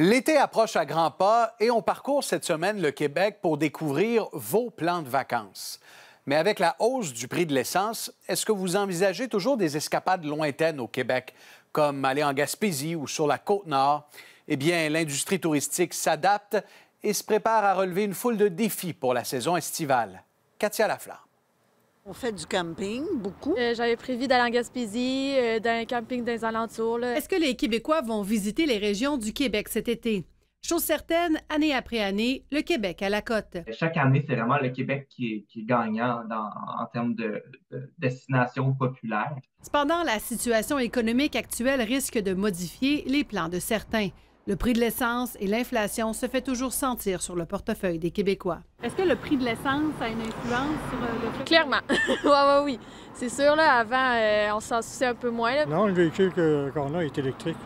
L'été approche à grands pas et on parcourt cette semaine le Québec pour découvrir vos plans de vacances. Mais avec la hausse du prix de l'essence, est-ce que vous envisagez toujours des escapades lointaines au Québec, comme aller en Gaspésie ou sur la côte nord? Eh bien, l'industrie touristique s'adapte et se prépare à relever une foule de défis pour la saison estivale. Katia Laflamme. On fait du camping, beaucoup. Euh, j'avais prévu d'aller en Gaspésie, euh, d'un camping dans les alentours. Est-ce que les Québécois vont visiter les régions du Québec cet été? Chose certaine, année après année, le Québec à la côte. Chaque année, c'est vraiment le Québec qui est, gagnant en termes de, de destination populaire. Cependant, la situation économique actuelle risque de modifier les plans de certains. Le prix de l'essence et l'inflation se fait toujours sentir sur le portefeuille des Québécois. Est-ce que le prix de l'essence a une influence sur euh, le prix? Clairement. Oui, ouais, oui, C'est sûr, là, avant, euh, on s'en souciait un peu moins. Là. Non, le véhicule qu'on a est électrique.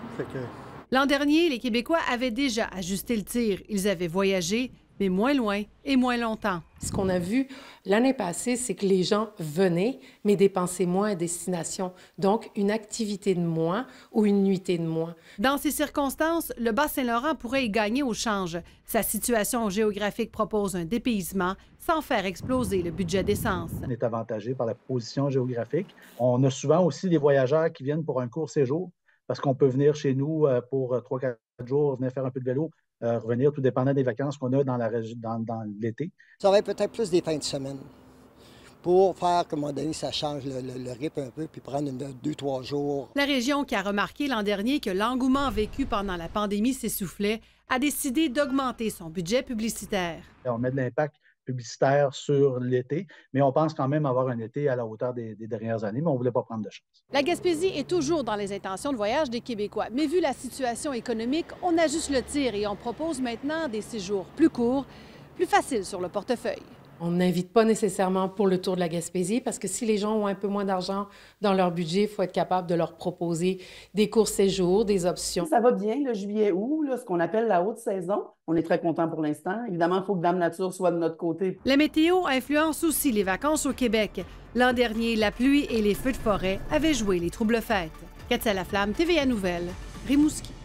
L'an dernier, les Québécois avaient déjà ajusté le tir. Ils avaient voyagé moins loin et moins longtemps. Ce qu'on a vu l'année passée, c'est que les gens venaient, mais dépensaient moins à destination. Donc, une activité de moins ou une nuitée de moins. Dans ces circonstances, le Bas-Saint-Laurent pourrait y gagner au change. Sa situation géographique propose un dépaysement sans faire exploser le budget d'essence. On est avantagé par la position géographique. On a souvent aussi des voyageurs qui viennent pour un court séjour parce qu'on peut venir chez nous euh, pour euh, trois, quatre jours, venir faire un peu de vélo, euh, revenir, tout dépendant des vacances qu'on a dans, la, dans l'été. Ça va être peut-être plus des fins de semaine pour faire que, à un moment donné, ça change le, rythme un peu, puis prendre deux, trois jours. La région qui a remarqué l'an dernier que l'engouement vécu pendant la pandémie s'essoufflait a décidé d'augmenter son budget publicitaire. On met de l'impact publicitaire sur l'été, mais on pense quand même avoir un été à la hauteur des, dernières années, mais on voulait pas prendre de chance. La Gaspésie est toujours dans les intentions de voyage des Québécois, mais vu la situation économique, on ajuste le tir et on propose maintenant des séjours plus courts, plus faciles sur le portefeuille. On n'invite pas nécessairement pour le tour de la Gaspésie parce que si les gens ont un peu moins d'argent dans leur budget, il faut être capable de leur proposer des courts séjours, des options. Ça va bien le juillet-août, ce qu'on appelle la haute saison. On est très content pour l'instant. Évidemment, il faut que Dame Nature soit de notre côté. La météo influence aussi les vacances au Québec. L'an dernier, la pluie et les feux de forêt avaient joué les troubles fêtes. Katia Laflamme, TVA Nouvelle, Rimouski.